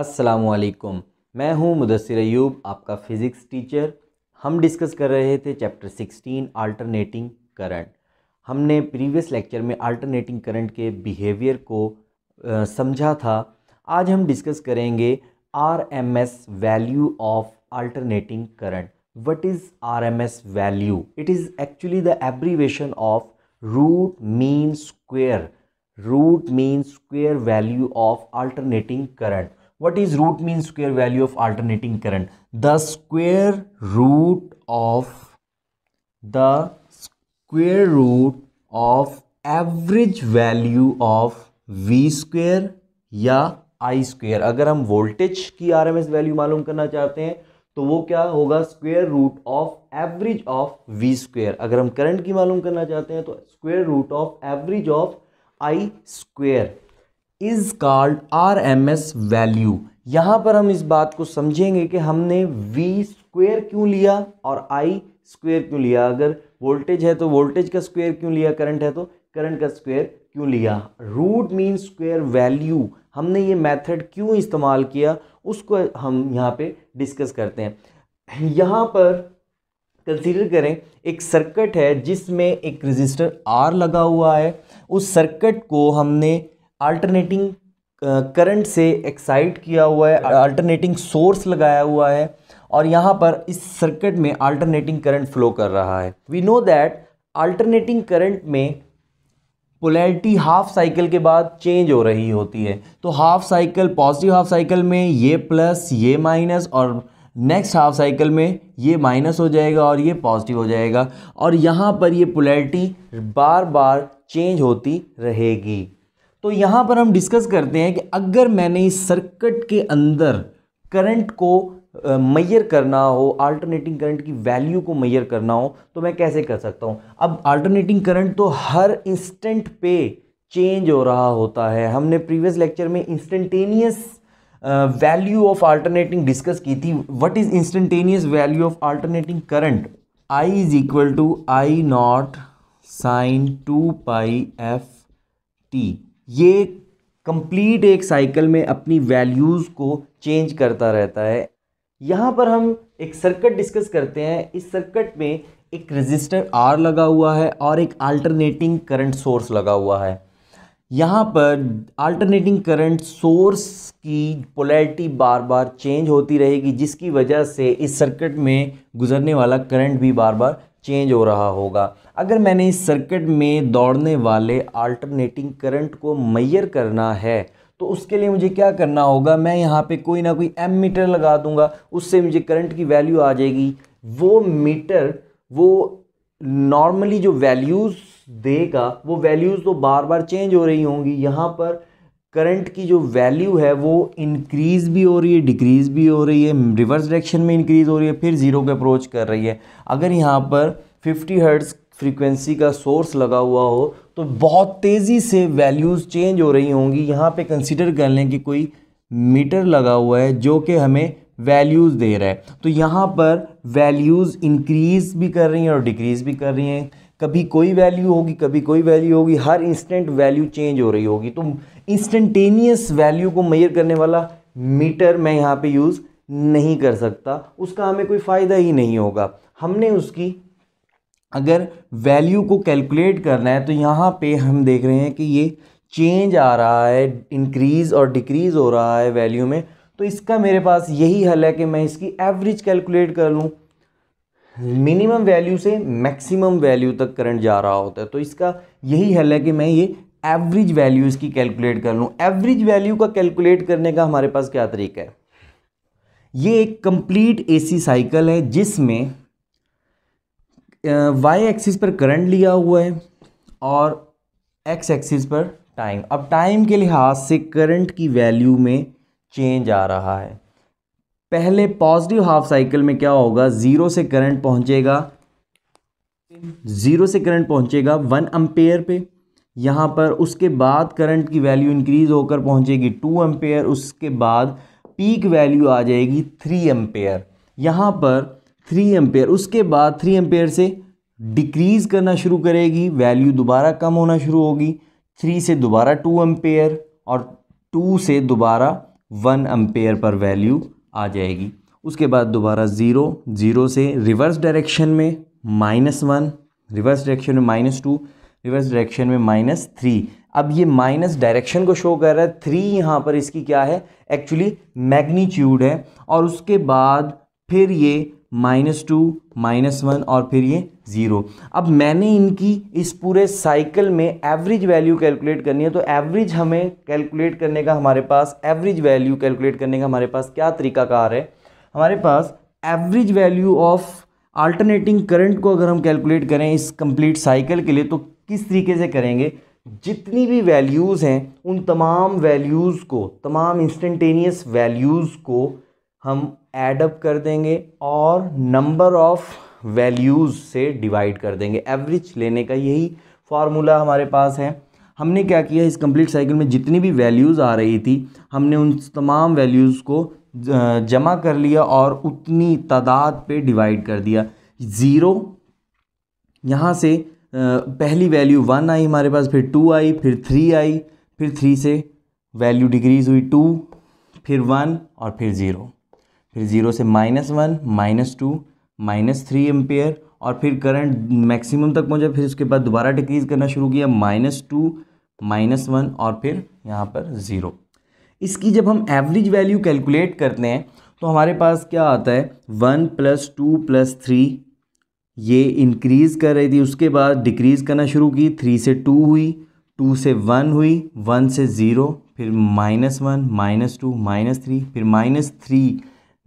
असलकुम मैं हूं मुदसर ऐब आपका फ़िज़िक्स टीचर हम डिस्कस कर रहे थे चैप्टर 16 अल्टरनेटिंग करंट हमने प्रीवियस लेक्चर में अल्टरनेटिंग करंट के बिहेवियर को आ, समझा था आज हम डिस्कस करेंगे R M S value of alternating current what is R M S value it is actually the abbreviation of root mean square root mean square value of alternating current what is root mean square value of alternating current the square root of the square root of average value of V square या I square अगर हम voltage की are M S value मालूम करना चाहते हैं तो वो क्या होगा square root of average of V square अगर हम करंट की मालूम करना चाहते हैं तो square root of average of I square is called R M S value यहाँ पर हम इस बात को समझेंगे कि हमने वी स्क्वेयर क्यों लिया और आई स्क्वेयर क्यों लिया अगर वोल्टेज है तो वोल्टेज का स्क्वेयर क्यों लिया करंट है तो करंट का स्क्वेयर क्यों लिया रूट मीन स्क्वेयर वैल्यू हमने ये मेथड क्यों इस्तेमाल किया उसको हम यहाँ पे डिस्कस करते हैं यहाँ पर कंसीडर करें एक सर्किट है जिसमें एक रजिस्टर आर लगा हुआ है उस सर्किट को हमने अल्टरनेटिंग करंट uh, से एक्साइट किया हुआ है अल्टरनेटिंग सोर्स लगाया हुआ है और यहाँ पर इस सर्किट में अल्टरनेटिंग करंट फ्लो कर रहा है we know that alternating current में पोलैरिटी हाफ साइकिल के बाद चेंज हो रही होती है तो half cycle positive half cycle में ये प्लस ये माइनस और नेक्स्ट हाफ साइकिल में ये माइनस हो जाएगा और ये पॉजिटिव हो जाएगा और यहाँ पर ये पोलैरिटी बार बार चेंज होती रहेगी तो यहाँ पर हम डिस्कस करते हैं कि अगर मैंने इस सर्किट के अंदर करंट को मैयर करना हो अल्टरनेटिंग करंट की वैल्यू को मैयर करना हो तो मैं कैसे कर सकता हूँ अब अल्टरनेटिंग करंट तो हर इंस्टेंट पे चेंज हो रहा होता है हमने प्रीवियस लेक्चर में instantaneous value of alternating discuss की थी what is instantaneous value of alternating current I is equal to I nought sine two pi F T ये कंप्लीट एक साइकिल में अपनी वैल्यूज़ को चेंज करता रहता है यहाँ पर हम एक सर्किट डिस्कस करते हैं इस सर्किट में एक रजिस्टर आर लगा हुआ है और एक अल्टरनेटिंग करंट सोर्स लगा हुआ है यहाँ पर अल्टरनेटिंग करंट सोर्स की पोलैरिटी बार बार चेंज होती रहेगी जिसकी वजह से इस सर्किट में गुजरने वाला करंट भी बार बार चेंज हो रहा होगा अगर मैंने इस सर्किट में दौड़ने वाले अल्टरनेटिंग करंट को मैयर करना है तो उसके लिए मुझे क्या करना होगा मैं यहाँ पे कोई ना कोई एम मीटर लगा दूंगा उससे मुझे करंट की वैल्यू आ जाएगी वो मीटर वो नॉर्मली जो वैल्यूज़ देगा वो वैल्यूज़ तो बार बार चेंज हो रही होंगी यहाँ पर करंट की जो वैल्यू है वो इंक्रीज़ भी हो रही है डिक्रीज़ भी हो रही है रिवर्स डायरेक्शन में इंक्रीज़ हो रही है फिर ज़ीरो के अप्रोच कर रही है अगर यहाँ पर 50 हर्ट्ज़ फ्रीक्वेंसी का सोर्स लगा हुआ हो तो बहुत तेज़ी से वैल्यूज़ चेंज हो रही होंगी यहाँ पे कंसिडर कर लें कि कोई मीटर लगा हुआ है जो कि हमें वैल्यूज़ दे रहा है तो यहाँ पर वैल्यूज़ इंक्रीज़ भी कर रही हैं और डिक्रीज़ भी कर रही हैं कभी कोई वैल्यू होगी कभी कोई वैल्यू होगी हर इंस्टेंट वैल्यू चेंज हो रही होगी तो इंस्टेंटेनियस वैल्यू को मेयर करने वाला मीटर मैं यहाँ पे यूज़ नहीं कर सकता उसका हमें कोई फ़ायदा ही नहीं होगा हमने उसकी अगर वैल्यू को कैलकुलेट करना है तो यहाँ पे हम देख रहे हैं कि ये चेंज आ रहा है इंक्रीज़ और डिक्रीज़ हो रहा है वैल्यू में तो इसका मेरे पास यही हल है कि मैं इसकी एवरेज कैलकुलेट कर लूँ मिनिमम वैल्यू से मैक्सिमम वैल्यू तक करंट जा रहा होता है तो इसका यही हल है कि मैं ये एवरेज वैल्यूज़ की कैलकुलेट कर लूँ एवरेज वैल्यू का कैलकुलेट करने का हमारे पास क्या तरीका है ये एक कंप्लीट एसी साइकिल है जिसमें वाई एक्सिस पर करंट लिया हुआ है और एक्स एक्सिस पर टाइम अब टाइम के लिहाज से करंट की वैल्यू में चेंज आ रहा है पहले पॉजिटिव हाफ साइकिल में क्या होगा ज़ीरो से करंट पहुंचेगा ज़ीरो से करंट पहुंचेगा वन अम्पेयर पे यहाँ पर उसके बाद करंट की वैल्यू इंक्रीज़ होकर पहुँचेगी टू एम्पेयर उसके बाद पीक वैल्यू आ जाएगी थ्री एम्पेयर यहाँ पर थ्री एम्पेयर उसके बाद थ्री एम्पेयर से डिक्रीज़ करना शुरू करेगी वैल्यू दोबारा कम होना शुरू होगी थ्री से दोबारा टू एम्पेयर और टू से दोबारा वन एम्पेयर पर वैल्यू आ जाएगी उसके बाद दोबारा ज़ीरो ज़ीरो से रिवर्स डायरेक्शन में माइनस वन रिवर्स डायरेक्शन में माइनस टू रिवर्स डायरेक्शन में माइनस थ्री अब ये माइनस डायरेक्शन को शो कर रहा है थ्री यहाँ पर इसकी क्या है एक्चुअली मैग्नीट्यूड है और उसके बाद फिर ये माइनस टू माइनस वन और फिर ये ज़ीरो अब मैंने इनकी इस पूरे साइकिल में एवरेज वैल्यू कैलकुलेट करनी है तो एवरेज हमें कैलकुलेट करने का हमारे पास एवरेज वैल्यू कैलकुलेट करने का हमारे पास क्या तरीकाकार है हमारे पास average value of alternating current को अगर हम कैलकुलेट करें इस कंप्लीट साइकिल के लिए तो किस तरीके से करेंगे जितनी भी वैल्यूज़ हैं उन तमाम वैल्यूज़ को तमाम इंस्टेंटेनियस वैल्यूज़ को हम एडअप कर देंगे और नंबर ऑफ़ वैल्यूज़ से डिवाइड कर देंगे एवरेज लेने का यही फार्मूला हमारे पास है हमने क्या किया इस कंप्लीट साइकिल में जितनी भी वैल्यूज़ आ रही थी हमने उन तमाम वैल्यूज़ को जमा कर लिया और उतनी तादाद पे डिवाइड कर दिया ज़ीरो यहाँ से पहली वैल्यू वन आई हमारे पास फिर टू आई फिर थ्री आई फिर थ्री से वैल्यू डिक्रीज़ हुई टू फिर वन और फिर ज़ीरो फिर ज़ीरो से minus one minus two minus three ampere और फिर करंट मैक्सिमम तक पहुंचा फिर उसके बाद दोबारा डिक्रीज़ करना शुरू किया माइनस टू माइनस वन और फिर यहाँ पर ज़ीरो इसकी जब हम एवरेज वैल्यू कैलकुलेट करते हैं तो हमारे पास क्या आता है one plus two plus three ये इंक्रीज़ कर रही थी उसके बाद डिक्रीज़ करना शुरू की थ्री से टू हुई टू से वन हुई वन से ज़ीरो फिर minus one minus two minus three फिर माइनस थ्री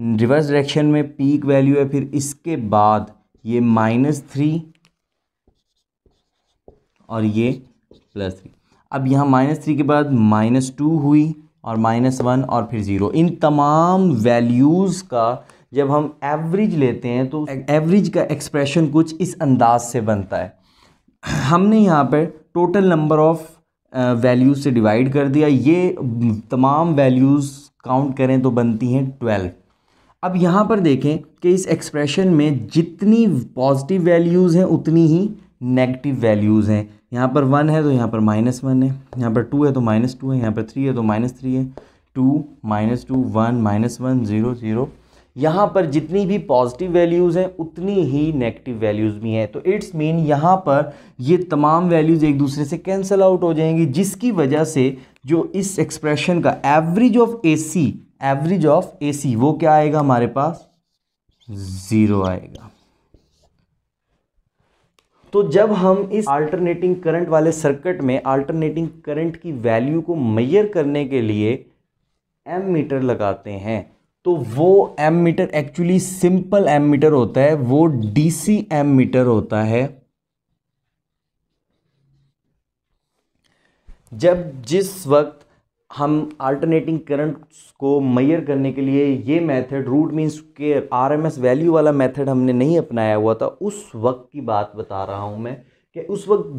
रिवर्स डायरेक्शन में पीक वैल्यू है फिर इसके बाद ये माइनस थ्री और ये प्लस थ्री अब यहाँ माइनस थ्री के बाद माइनस टू हुई और माइनस वन और फिर ज़ीरो इन तमाम वैल्यूज़ का जब हम एवरेज लेते हैं तो एवरेज का एक्सप्रेशन कुछ इस अंदाज से बनता है हमने यहाँ पर टोटल नंबर ऑफ़ वैल्यूज़ से डिवाइड कर दिया ये तमाम वैल्यूज़ काउंट करें तो बनती हैं ट्वेल्व अब यहाँ पर देखें कि इस एक्सप्रेशन में जितनी पॉजिटिव वैल्यूज़ हैं उतनी ही नेगेटिव वैल्यूज़ हैं यहाँ पर वन है तो यहाँ पर माइनस वन है यहाँ पर टू है तो माइनस टू है यहाँ पर थ्री है तो माइनस थ्री है two minus two one minus one zero zero यहाँ पर जितनी भी पॉजिटिव वैल्यूज़ हैं उतनी ही नेगेटिव वैल्यूज़ भी हैं तो इट्स मीन यहाँ पर ये तमाम वैल्यूज़ एक दूसरे से कैंसिल आउट हो जाएंगी जिसकी वजह से जो इस एक्सप्रेशन का average of A C average of A C वो क्या आएगा हमारे पास ज़ीरो आएगा तो जब हम इस अल्टरनेटिंग करंट वाले सर्किट में अल्टरनेटिंग करंट की वैल्यू को मैयर करने के लिए एम मीटर लगाते हैं तो वो ammeter actually simple ammeter होता है वो डीसी एम मीटर होता है जब जिस वक्त हम अल्टरनेटिंग करंट को मैयर करने के लिए ये मेथड रूट मीन्स के आरएमएस वैल्यू वाला मेथड हमने नहीं अपनाया हुआ था उस वक्त की बात बता रहा हूँ मैं कि उस वक्त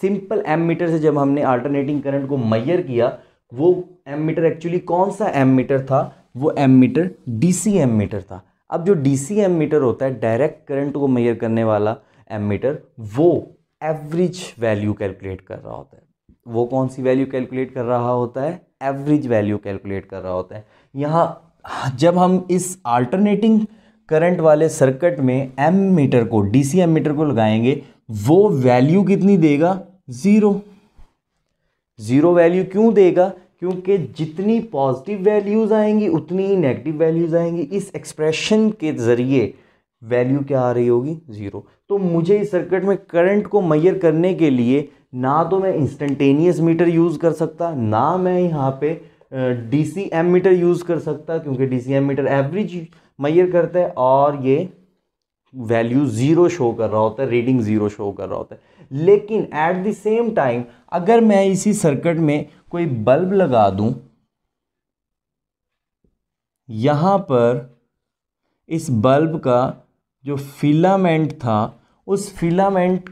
सिंपल एम मीटर से जब हमने अल्टरनेटिंग करंट को मैयर किया वो एम मीटर एक्चुअली कौन सा एम मीटर था वो ammeter D C ammeter था अब जो डी सी एम मीटर होता है डायरेक्ट करंट को मैयर करने वाला एम मीटर वो एवरेज वैल्यू कैलकुलेट कर रहा होता है वो कौन सी वैल्यू कैलकुलेट कर रहा होता है एवरेज वैल्यू कैलकुलेट कर रहा होता है यहाँ जब हम इस अल्टरनेटिंग करंट वाले सर्किट में एम मीटर को डी सी एम मीटर को लगाएंगे वो वैल्यू कितनी देगा ज़ीरो ज़ीरो वैल्यू क्यों देगा क्योंकि जितनी पॉजिटिव वैल्यूज़ आएंगी उतनी ही नेगेटिव वैल्यूज़ आएंगी इस एक्सप्रेशन के ज़रिए वैल्यू क्या आ रही होगी ज़ीरो तो मुझे इस सर्किट में करंट को मैयर करने के लिए ना तो मैं इंस्टेंटेनियस मीटर यूज़ कर सकता ना मैं यहाँ पे D C ammeter use कर सकता क्योंकि D C ammeter average measure करता है और ये वैल्यू ज़ीरो शो कर रहा होता है रीडिंग ज़ीरो शो कर रहा होता है लेकिन एट द सेम टाइम अगर मैं इसी सर्किट में कोई बल्ब लगा दूं यहाँ पर इस बल्ब का जो फिलामेंट था उस फिलामेंट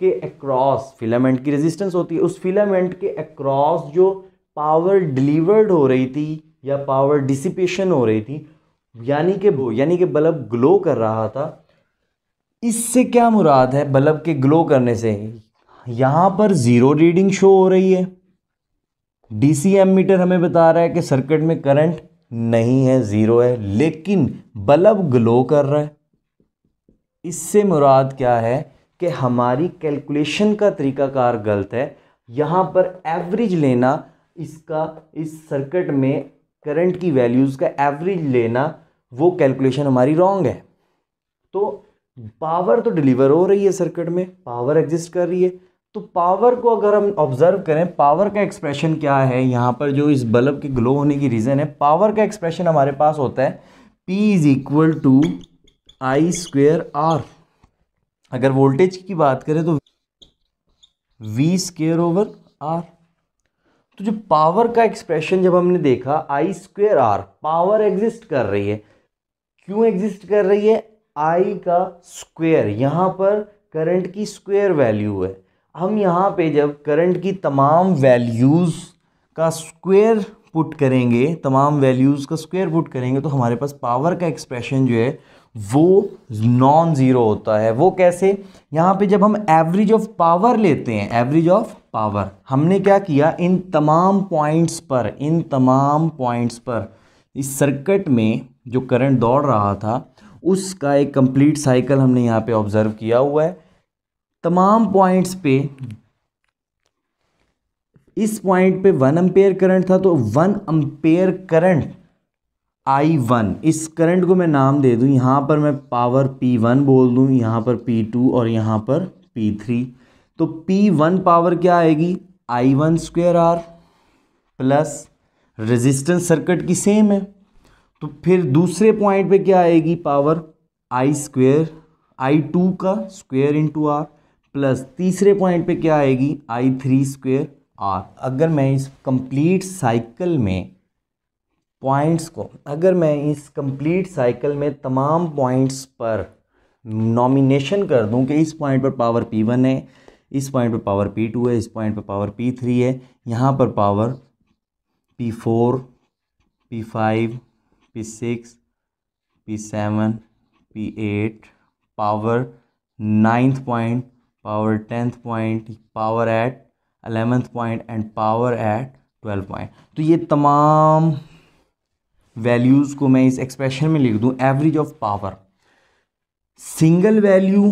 के अक्रॉस फिलामेंट की रेजिस्टेंस होती है उस फिलामेंट के अक्रॉस जो पावर डिलीवर्ड हो रही थी या पावर डिसिपेशन हो रही थी यानी कि यानी कि बल्ब ग्लो कर रहा था इससे क्या मुराद है बल्ब के ग्लो करने से यहाँ पर ज़ीरो रीडिंग शो हो रही है डीसीएम मीटर हमें बता रहा है कि सर्किट में करंट नहीं है ज़ीरो है लेकिन बल्ब ग्लो कर रहा है इससे मुराद क्या है कि हमारी कैलकुलेशन का तरीकाकार गलत है यहाँ पर एवरेज लेना इसका इस सर्किट में करंट की वैल्यूज़ का एवरेज लेना वो कैलकुलेशन हमारी रॉन्ग है तो पावर तो डिलीवर हो रही है सर्किट में पावर एग्जिस्ट कर रही है तो पावर को अगर हम ऑब्ज़र्व करें पावर का एक्सप्रेशन क्या है यहाँ पर जो इस बल्ब के ग्लो होने की रीज़न है पावर का एक्सप्रेशन हमारे पास होता है P is equal to I square R अगर वोल्टेज की बात करें तो V स्क्वेयर ओवर आर तो जो पावर का एक्सप्रेशन जब हमने देखा I square R power exist कर रही है क्यों एग्जिस्ट कर रही है आई का स्क्वेयर यहाँ पर करंट की स्क्वेयर वैल्यू है हम यहाँ पे जब करंट की तमाम वैल्यूज़ का स्क्वायर पुट करेंगे तमाम वैल्यूज़ का स्क्वायर पुट करेंगे तो हमारे पास पावर का एक्सप्रेशन जो है वो नॉन ज़ीरो होता है वो कैसे यहाँ पे जब हम एवरेज ऑफ पावर लेते हैं एवरेज ऑफ पावर हमने क्या किया इन तमाम पॉइंट्स पर इन तमाम पॉइंट्स पर इस सर्किट में जो करंट दौड़ रहा था उसका एक कंप्लीट साइकिल हमने यहाँ पे ऑब्ज़र्व किया हुआ है तमाम पॉइंट्स पे इस पॉइंट पे वन अम्पेयर करंट था तो one ampere current I one इस करंट को मैं नाम दे दूं यहाँ पर मैं पावर पी वन बोल दूं यहाँ पर पी टू और यहाँ पर पी थ्री तो पी वन पावर क्या आएगी I one square R plus resistance circuit की सेम है तो फिर दूसरे पॉइंट पे क्या आएगी power I square I two का स्क्वेयर इंटू आर प्लस तीसरे पॉइंट पे क्या आएगी आई थ्री स्क्वेयर आर अगर मैं इस कंप्लीट साइकिल में पॉइंट्स को अगर मैं इस कंप्लीट साइकिल में तमाम पॉइंट्स पर नॉमिनेशन कर दूं कि इस पॉइंट पर पावर पी वन है इस पॉइंट पर पावर पी टू है इस पॉइंट पर पावर पी थ्री है यहाँ पर power P four P five P six P seven P eight power ninth point power tenth point power eight eleventh point and power eight twelve point तो ये तमाम values को मैं इस एक्सप्रेशन में लिख दूँ average of power single value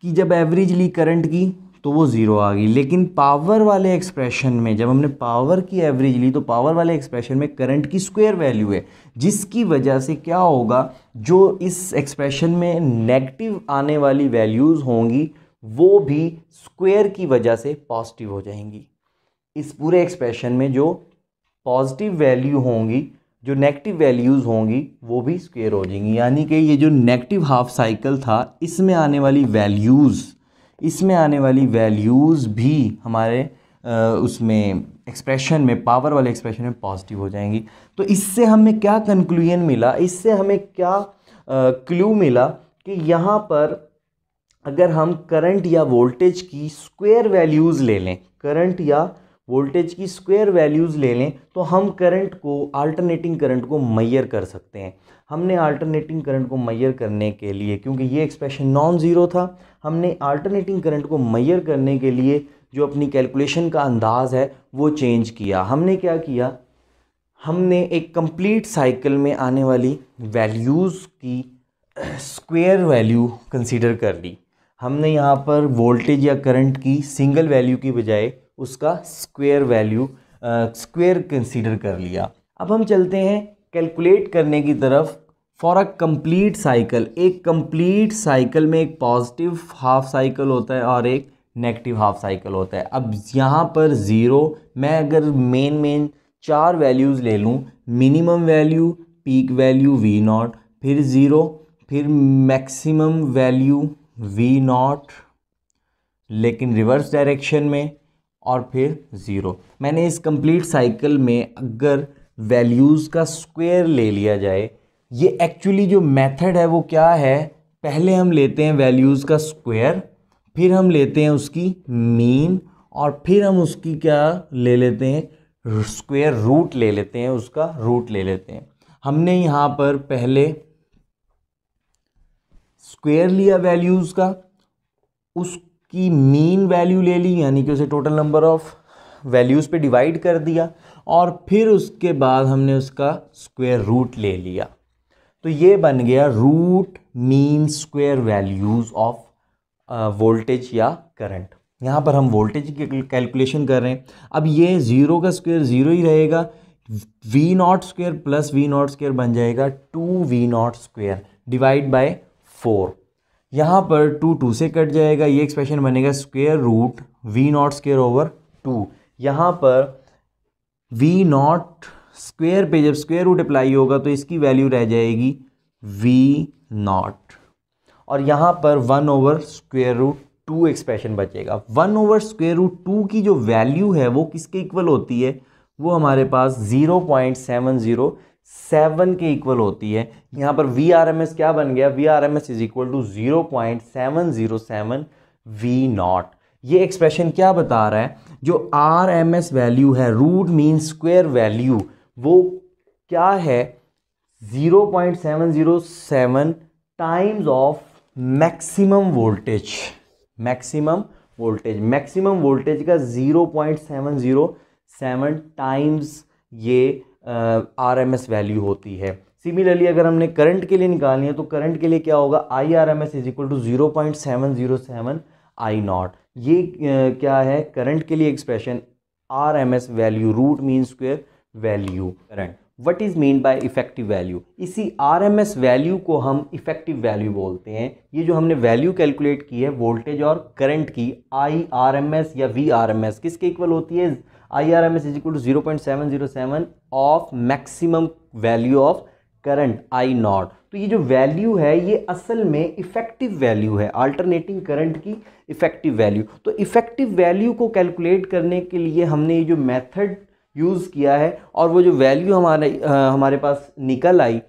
की जब एवरेज ली करंट की तो वो ज़ीरो आ गई लेकिन पावर वाले एक्सप्रेशन में जब हमने पावर की एवरेज ली तो पावर वाले एक्सप्रेशन में करंट की स्क्वायर वैल्यू है जिसकी वजह से क्या होगा जो इस एक्सप्रेशन में नेगेटिव आने वाली वैल्यूज़ होंगी वो भी स्क्वेयर की वजह से पॉजिटिव हो जाएंगी इस पूरे एक्सप्रेशन में जो पॉजिटिव वैल्यू होंगी जो नेगेटिव वैल्यूज़ होंगी वो भी स्क्वेयर हो जाएंगी यानी कि ये जो नेगेटिव हाफ साइकिल था इसमें आने वाली वैल्यूज़ इसमें आने वाली वैल्यूज़ भी हमारे उसमें एक्सप्रेशन में पावर वाले एक्सप्रेशन में पॉजिटिव हो जाएंगी तो इससे हमें क्या कंक्लूजन मिला इससे हमें क्या क्लू मिला कि यहाँ पर अगर हम करंट या वोल्टेज की स्क्वेयर वैल्यूज़ ले लें करंट या वोल्टेज की स्क्वेयर वैल्यूज़ ले लें तो हम करंट को अल्टरनेटिंग करंट को मैयर कर सकते हैं हमने अल्टरनेटिंग करंट को मैयर करने के लिए क्योंकि ये एक्सप्रेशन नॉन ज़ीरो था हमने अल्टरनेटिंग करंट को मैयर करने के लिए जो अपनी कैलकुलेशन का अंदाज़ है वो चेंज किया हमने क्या किया हमने एक कंप्लीट साइकिल में आने वाली वैल्यूज़ की स्क्वेयर वैल्यू कंसीडर कर ली हमने यहाँ पर वोल्टेज या करंट की सिंगल वैल्यू की बजाय उसका स्क्वेयर वैल्यू स्क्वेयर कंसीडर कर लिया अब हम चलते हैं कैलकुलेट करने की तरफ फॉर अ कंप्लीट साइकिल एक कंप्लीट साइकिल में एक पॉजिटिव हाफ साइकिल होता है और एक नेगेटिव हाफ साइकिल होता है अब यहाँ पर ज़ीरो मैं अगर मेन मेन चार वैल्यूज़ ले लूँ minimum value peak value V nought फिर ज़ीरो फिर मैक्सिमम वैल्यू वी नॉट लेकिन रिवर्स डायरेक्शन में और फिर ज़ीरो मैंने इस कंप्लीट साइकिल में अगर वैल्यूज़ का स्क्वायर ले लिया जाए ये एक्चुअली जो मेथड है वो क्या है पहले हम लेते हैं वैल्यूज़ का स्क्वायर फिर हम लेते हैं उसकी मीन और फिर हम उसकी क्या ले लेते हैं स्क्वायर रूट ले लेते हैं उसका रूट ले लेते हैं हमने यहाँ पर पहले स्क्वेयर लिया वैल्यूज़ का उसकी मीन वैल्यू ले ली यानी कि उसे टोटल नंबर ऑफ़ वैल्यूज़ पे डिवाइड कर दिया और फिर उसके बाद हमने उसका स्क्वेयर रूट ले लिया तो ये बन गया root mean square values of voltage या करंट यहाँ पर हम वोल्टेज की कैलकुलेशन कर रहे हैं अब ये ज़ीरो का स्क्वेयर ज़ीरो ही रहेगा V not square plus V not square बन जाएगा two V not square divide by four यहाँ पर टू टू से कट जाएगा ये एक्सप्रेशन बनेगा square root V not square over two यहाँ पर वी नॉट स्क्वेयर पे जब स्क्वेयर रूट अप्लाई होगा तो इसकी वैल्यू रह जाएगी वी नॉट और यहाँ पर one over square root two expression बचेगा one over square root two की जो वैल्यू है वो किसके इक्वल होती है वो हमारे पास zero point seven zero seven के इक्वल होती है यहाँ पर वी आर एम एस क्या बन गया V R M S is equal to zero point seven zero seven V nought ये एक्सप्रेशन क्या बता रहा है जो आर एम एस वैल्यू है रूट मीन स्क्वेयर वैल्यू वो क्या है zero point seven zero seven times of maximum voltage maximum voltage maximum voltage का zero point seven zero seven times ये आर एम एस वैल्यू होती है similarly अगर हमने करंट के लिए निकालनी है तो करंट के लिए क्या होगा I R M S is equal to zero point seven zero seven I nought ये uh, क्या है करंट के लिए expression R M S value root mean square value current what is mean by effective value इसी R M S value को हम effective value बोलते हैं ये जो हमने वैल्यू कैलकुलेट की है वोल्टेज और करंट की आई आर एम एस या वी आर एम एस किसके इक्वल होती है I R M S is equal to zero point seven zero seven of maximum value of current I nought तो ये जो वैल्यू है ये असल में इफेक्टिव वैल्यू है अल्टरनेटिंग करंट की इफेक्टिव वैल्यू तो इफेक्टिव वैल्यू को कैलकुलेट करने के लिए हमने ये जो मेथड यूज़ किया है और वो जो वैल्यू हमारे आ, हमारे पास निकल आई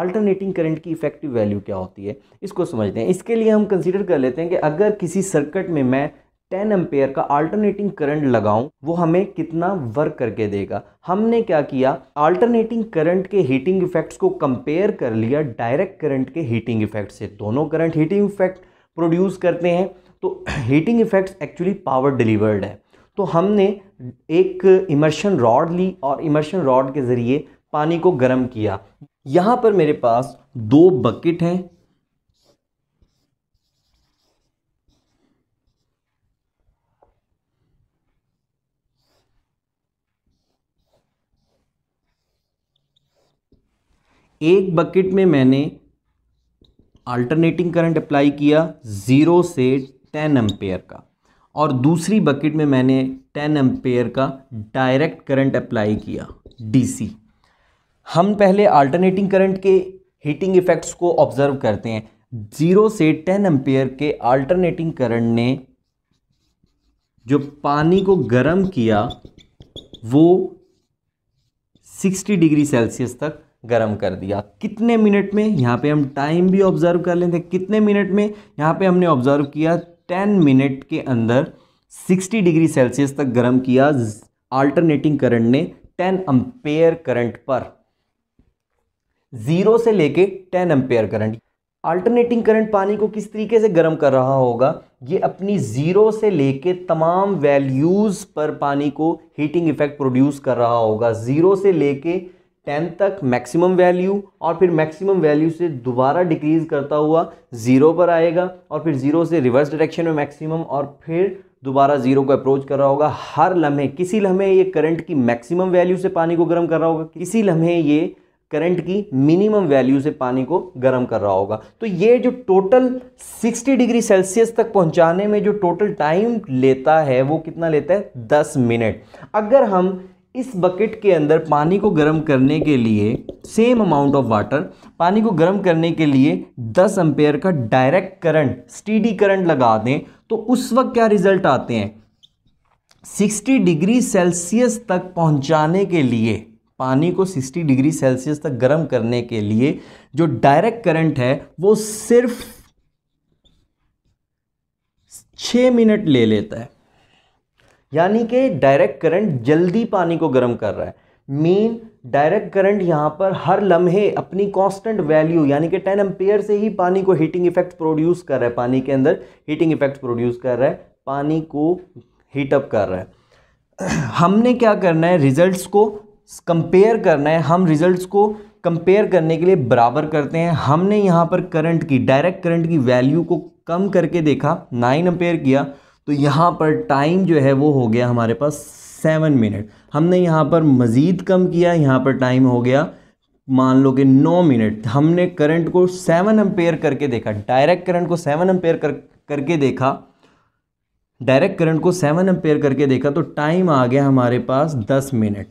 अल्टरनेटिंग करंट की इफेक्टिव वैल्यू क्या होती है इसको समझते हैं इसके लिए हम कंसीडर कर लेते हैं कि अगर किसी सर्किट में मैं टेन एम्पेयर का अल्टरनेटिंग करंट लगाऊं वो हमें कितना वर्क करके देगा हमने क्या किया अल्टरनेटिंग करंट के हीटिंग इफेक्ट्स को कंपेयर कर लिया डायरेक्ट करंट के हीटिंग इफेक्ट से दोनों करंट हीटिंग इफेक्ट प्रोड्यूस करते हैं तो heating effects actually power delivered है तो हमने एक इमर्शन रॉड ली और इमर्शन रॉड के ज़रिए पानी को गर्म किया यहाँ पर मेरे पास दो बकेट हैं एक बकेट में मैंने अल्टरनेटिंग करंट अप्लाई किया ज़ीरो से टेन एम्पेयर का और दूसरी बकेट में मैंने टेन एम्पेयर का डायरेक्ट करंट अप्लाई किया डीसी हम पहले अल्टरनेटिंग करंट के हीटिंग इफेक्ट्स को ऑब्जर्व करते हैं जीरो से टेन एम्पेयर के अल्टरनेटिंग करंट ने जो पानी को गर्म किया वो 60 डिग्री सेल्सियस तक गर्म कर दिया कितने मिनट में यहाँ पे हम टाइम भी ऑब्ज़र्व कर लेते हैं कितने मिनट में यहाँ पे हमने ऑब्ज़र्व किया टेन मिनट के अंदर सिक्सटी डिग्री सेल्सियस तक गर्म किया आल्टरनेटिंग करंट ने टेन अम्पेयर करंट पर ज़ीरो से लेके ten ampere current alternating current पानी को किस तरीके से गर्म कर रहा होगा ये अपनी ज़ीरो से लेके तमाम वैल्यूज़ पर पानी को हीटिंग इफेक्ट प्रोड्यूस कर रहा होगा ज़ीरो से लेके टेन तक मैक्सिमम वैल्यू और फिर मैक्सिमम वैल्यू से दोबारा डिक्रीज़ करता हुआ ज़ीरो पर आएगा और फिर ज़ीरो से रिवर्स डायरेक्शन में मैक्सिमम और फिर दोबारा ज़ीरो को अप्रोच कर रहा होगा हर लम्हे किसी लम्हे ये करंट की मैक्सिमम वैल्यू से पानी को गर्म कर रहा होगा किसी लम्हे ये करंट की मिनिमम वैल्यू से पानी को गर्म कर रहा होगा तो ये जो टोटल 60 डिग्री सेल्सियस तक पहुंचाने में जो टोटल टाइम लेता है वो कितना लेता है 10 मिनट अगर हम इस बकेट के अंदर पानी को गर्म करने के लिए सेम अमाउंट ऑफ वाटर पानी को गर्म करने के लिए 10 एम्पेयर का डायरेक्ट करंट स्टीडी करंट लगा दें तो उस वक्त क्या रिजल्ट आते हैं 60 डिग्री सेल्सियस तक पहुंचाने के लिए पानी को 60 डिग्री सेल्सियस तक गर्म करने के लिए जो डायरेक्ट करंट है वो सिर्फ छ मिनट ले लेता है यानी कि डायरेक्ट करंट जल्दी पानी को गर्म कर रहा है मीन डायरेक्ट करंट यहाँ पर हर लम्हे अपनी कांस्टेंट वैल्यू यानी कि 10 एम्पेयर से ही पानी को हीटिंग इफेक्ट प्रोड्यूस कर रहा है पानी के अंदर हीटिंग इफेक्ट प्रोड्यूस कर रहा है पानी को हीटअप कर रहा है हमने क्या करना है रिजल्ट्स को कंपेयर करना है हम रिजल्ट्स को कंपेयर करने के लिए बराबर करते हैं हमने यहाँ पर करंट की डायरेक्ट करंट की वैल्यू को कम करके देखा नाइन एम्पेयर किया तो यहाँ पर टाइम जो है वो हो गया हमारे पास सेवन मिनट हमने यहाँ पर मज़ीद कम किया यहाँ पर टाइम हो गया मान लो कि नौ मिनट हमने करंट को सेवन एम्पेयर करके देखा डायरेक्ट करंट को सेवन एम्पेयर कर करके देखा डायरेक्ट करंट को सेवन एम्पेयर करके देखा तो टाइम आ गया हमारे पास दस मिनट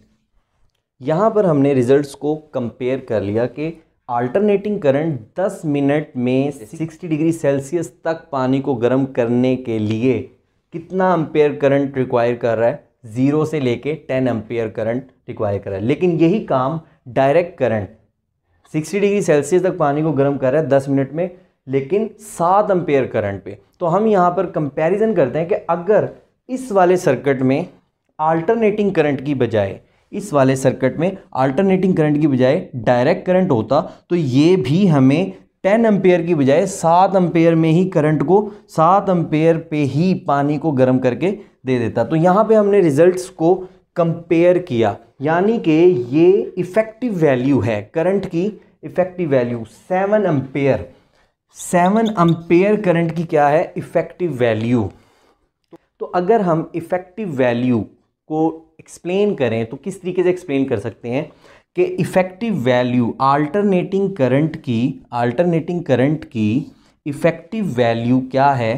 यहाँ पर हमने रिजल्ट्स को कंपेयर कर लिया कि अल्टरनेटिंग करंट 10 मिनट में 60 डिग्री सेल्सियस तक पानी को गर्म करने के लिए कितना एम्पेयर करंट रिक्वायर कर रहा है ज़ीरो से लेके टेन एम्पेयर करंट रिक्वायर कर रहा है लेकिन यही काम direct current sixty degree Celsius तक पानी को गर्म कर रहा है दस मिनट में लेकिन सात एम्पेयर करंट पे तो हम यहाँ पर कंपैरिजन करते हैं कि अगर इस वाले सर्किट में आल्टरनेटिंग करंट की बजाय इस वाले सर्किट में आल्टरनेटिंग करंट की बजाय डायरेक्ट करंट होता तो ये भी हमें टेन एम्पेयर की बजाय सात एम्पेयर में ही करंट को सात एम्पेयर पे ही पानी को गर्म करके दे देता तो यहाँ पे हमने रिजल्ट्स को कंपेयर किया यानी कि ये इफ़ेक्टिव वैल्यू है करंट की effective value seven ampere seven ampere current की क्या है इफ़ेक्टिव वैल्यू तो अगर हम इफ़ेक्टिव वैल्यू को एक्सप्लेन करें तो किस तरीके से एक्सप्लेन कर सकते हैं कि इफ़ेक्टिव वैल्यू आल्टरनेटिंग करंट की आल्टरनेटिंग करंट की इफ़ेक्टिव वैल्यू क्या है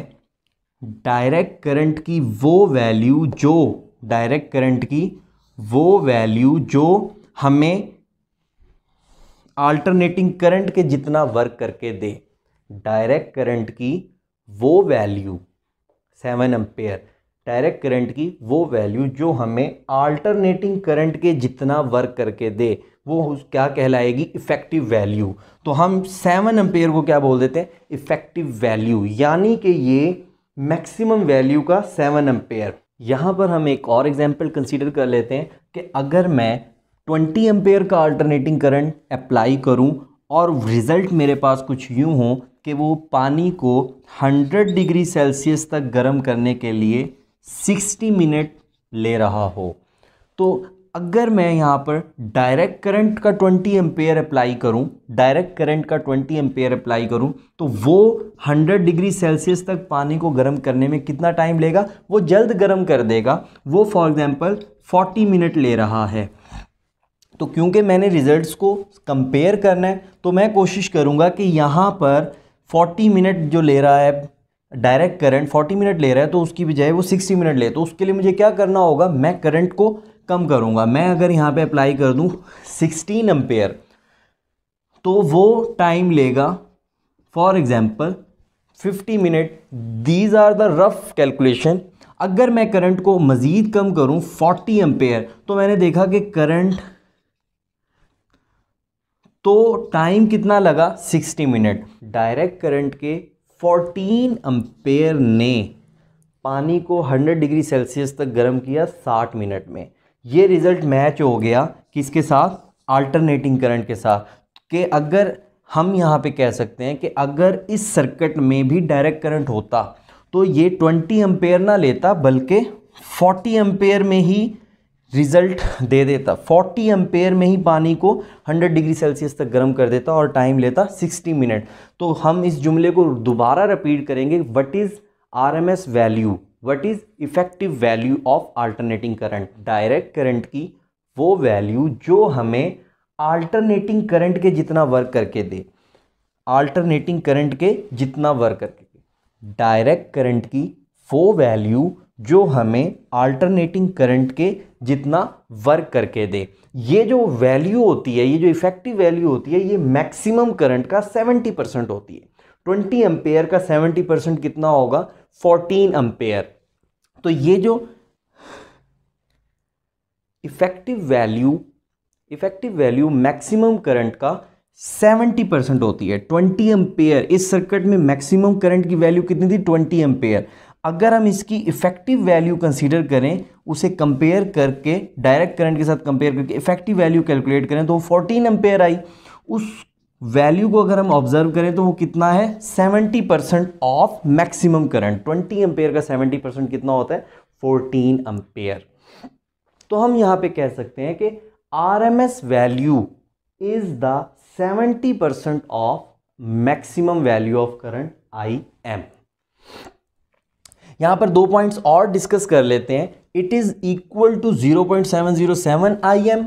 डायरेक्ट करंट की वो वैल्यू जो डायरेक्ट करंट की वो वैल्यू जो हमें आल्टरनेटिंग करंट के जितना वर्क करके दे डायरेक्ट करंट की वो value seven ampere direct current की वो वैल्यू जो हमें आल्टरनेटिंग करंट के जितना वर्क करके दे वो क्या कहलाएगी इफ़ेक्टिव वैल्यू तो हम सेवन एम्पेयर को क्या बोल देते हैं इफ़ेक्टिव वैल्यू यानी कि ये मैक्सिमम वैल्यू का सेवन एम्पेयर यहाँ पर हम एक और एग्जाम्पल कंसिडर कर लेते हैं कि अगर मैं ट्वेंटी एम्पेयर का अल्टरनेटिंग करंट अप्लाई करूँ और रिज़ल्ट मेरे पास कुछ यूँ हो कि वो पानी को 100 डिग्री सेल्सियस तक गर्म करने के लिए 60 मिनट ले रहा हो तो अगर मैं यहाँ पर डायरेक्ट करंट का 20 एम्पेयर अप्लाई करूँ डायरेक्ट करंट का 20 एम्पेयर अप्लाई करूँ तो वो 100 डिग्री सेल्सियस तक पानी को गर्म करने में कितना टाइम लेगा वो जल्द गर्म कर देगा वो फॉर एग्ज़ाम्पल 40 मिनट ले रहा है तो क्योंकि मैंने रिज़ल्ट्स को कंपेयर करना है तो मैं कोशिश करूँगा कि यहाँ पर 40 मिनट जो ले रहा है डायरेक्ट करंट 40 मिनट ले रहा है तो उसकी बजाय वो 60 मिनट ले तो उसके लिए मुझे क्या करना होगा मैं करंट को कम करूँगा मैं अगर यहाँ पे अप्लाई कर दूँ 16 एम्पेयर तो वो टाइम लेगा for example 50 minute these are the rough calculation अगर मैं करंट को मज़ीद कम करूँ 40 एम्पेयर तो मैंने देखा कि करंट तो टाइम कितना लगा 60 मिनट डायरेक्ट करंट के फोर्टीन अम्पेयर ने पानी को 100 डिग्री सेल्सियस तक गर्म किया 60 मिनट में ये रिज़ल्ट मैच हो गया किसके साथ अल्टरनेटिंग करंट के साथ कि अगर हम यहाँ पे कह सकते हैं कि अगर इस सर्किट में भी डायरेक्ट करंट होता तो ये 20 एम्पेयर ना लेता बल्कि 40 एम्पेयर में ही रिज़ल्ट दे देता 40 एम्पेयर में ही पानी को 100 डिग्री सेल्सियस तक गर्म कर देता और टाइम लेता 60 मिनट तो हम इस जुमले को दोबारा रिपीट करेंगे what is R M S value what is effective value of alternating current direct current की वो वैल्यू जो हमें आल्टरनेटिंग करंट के जितना वर्क करके दे आल्टरनेटिंग करंट के जितना वर्क करके दे डायरेक्ट करंट की वो वैल्यू जो हमें अल्टरनेटिंग करंट के जितना वर्क करके दे ये जो वैल्यू होती है ये जो इफेक्टिव वैल्यू होती है ये मैक्सिमम करंट का 70 परसेंट होती है 20 एम्पेयर का 70 परसेंट कितना होगा 14 एम्पेयर तो ये जो effective value effective value maximum current का 70 परसेंट होती है 20 एम्पेयर इस सर्किट में मैक्सिमम करंट की वैल्यू कितनी थी 20 एम्पेयर अगर हम इसकी इफ़ेक्टिव वैल्यू कंसीडर करें उसे कंपेयर करके डायरेक्ट करंट के साथ कंपेयर करके इफ़ेक्टिव वैल्यू कैलकुलेट करें तो फोर्टीन एम्पेयर आई उस वैल्यू को अगर हम ऑब्जर्व करें तो वो कितना है 70 percent of maximum current 20 ampere का 70 परसेंट कितना होता है 14 एम्पेयर तो हम यहाँ पे कह सकते हैं कि R M S value is the seventy percent of maximum value of current I M यहाँ पर दो पॉइंट्स और डिस्कस कर लेते हैं it is equal to zero point seven zero seven I M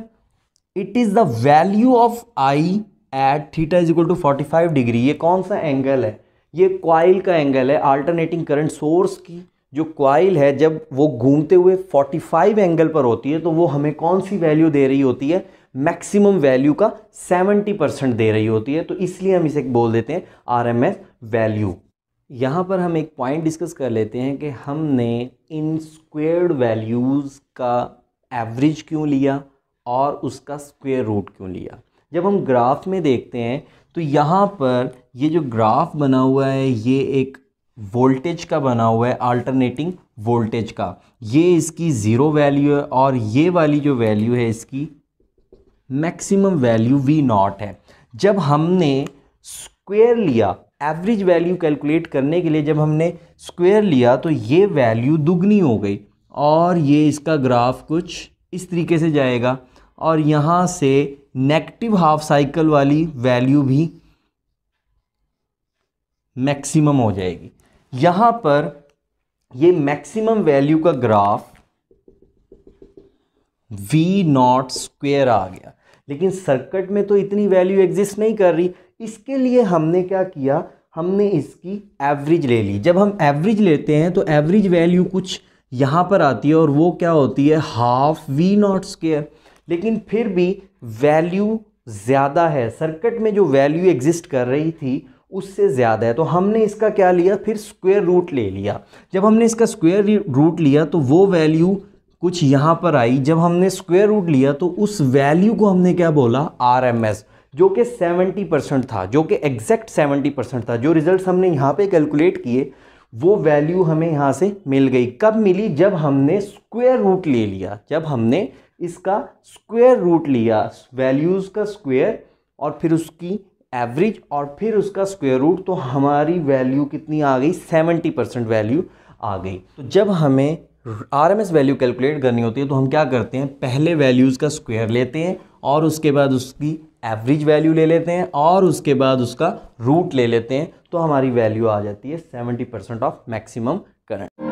it is the value of I at theta is equal to forty five degree ये कौन सा एंगल है ये क्वाइल का एंगल है अल्टरनेटिंग करंट सोर्स की जो coil है जब वो घूमते हुए 45 एंगल पर होती है तो वो हमें कौन सी वैल्यू दे रही होती है मैक्सिमम वैल्यू का 70 परसेंट दे रही होती है तो इसलिए हम इसे बोल देते हैं आर वैल्यू यहाँ पर हम एक पॉइंट डिस्कस कर लेते हैं कि हमने इन स्क्वेयर्ड वैल्यूज़ का एवरेज क्यों लिया और उसका स्क्वेयर रूट क्यों लिया जब हम ग्राफ में देखते हैं तो यहाँ पर ये जो ग्राफ बना हुआ है ये एक वोल्टेज का बना हुआ है अल्टरनेटिंग वोल्टेज का ये इसकी ज़ीरो वैल्यू है और ये वाली जो वैल्यू है इसकी मैक्सिमम वैल्यू वी नॉट है जब हमने स्क्वेयर लिया एवरेज वैल्यू कैलकुलेट करने के लिए जब हमने स्क्वेयर लिया तो ये वैल्यू दुगनी हो गई और ये इसका ग्राफ कुछ इस तरीके से जाएगा और यहाँ से नेगेटिव हाफ साइकिल वाली वैल्यू भी मैक्सिमम हो जाएगी यहाँ पर ये मैक्सिमम वैल्यू का ग्राफ वी नॉट स्क्वेयर आ गया लेकिन सर्किट में तो इतनी वैल्यू एग्जिस्ट नहीं कर रही इसके लिए हमने क्या किया हमने इसकी एवरेज ले ली जब हम एवरेज लेते हैं तो एवरेज वैल्यू कुछ यहाँ पर आती है और वो क्या होती है हाफ वी नॉट स्केयर लेकिन फिर भी वैल्यू ज़्यादा है सर्किट में जो वैल्यू एग्जिस्ट कर रही थी उससे ज़्यादा है तो हमने इसका क्या लिया फिर स्क्वेयर रूट ले लिया जब हमने इसका स्क्वेयर रूट लिया तो वो वैल्यू कुछ यहाँ पर आई जब हमने स्क्वेयर रूट लिया तो उस वैल्यू को हमने क्या बोला आर एम एस जो कि 70 परसेंट था जो कि एग्जैक्ट 70 परसेंट था जो रिजल्ट हमने यहाँ पे कैलकुलेट किए वो वैल्यू हमें यहाँ से मिल गई कब मिली जब हमने स्क्वेयर रूट ले लिया जब हमने इसका स्क्वेयर रूट लिया वैल्यूज़ का स्क्वेयर और फिर उसकी एवरेज और फिर उसका स्क्वेयर रूट तो हमारी वैल्यू कितनी आ गई सेवेंटी परसेंट वैल्यू आ गई तो जब हमें R M S value calculate करनी होती है तो हम क्या करते हैं पहले वैल्यूज़ का स्क्वेयर लेते हैं और उसके बाद उसकी एवरेज वैल्यू ले लेते हैं और उसके बाद उसका रूट ले लेते हैं तो हमारी वैल्यू आ जाती है seventy percent of maximum current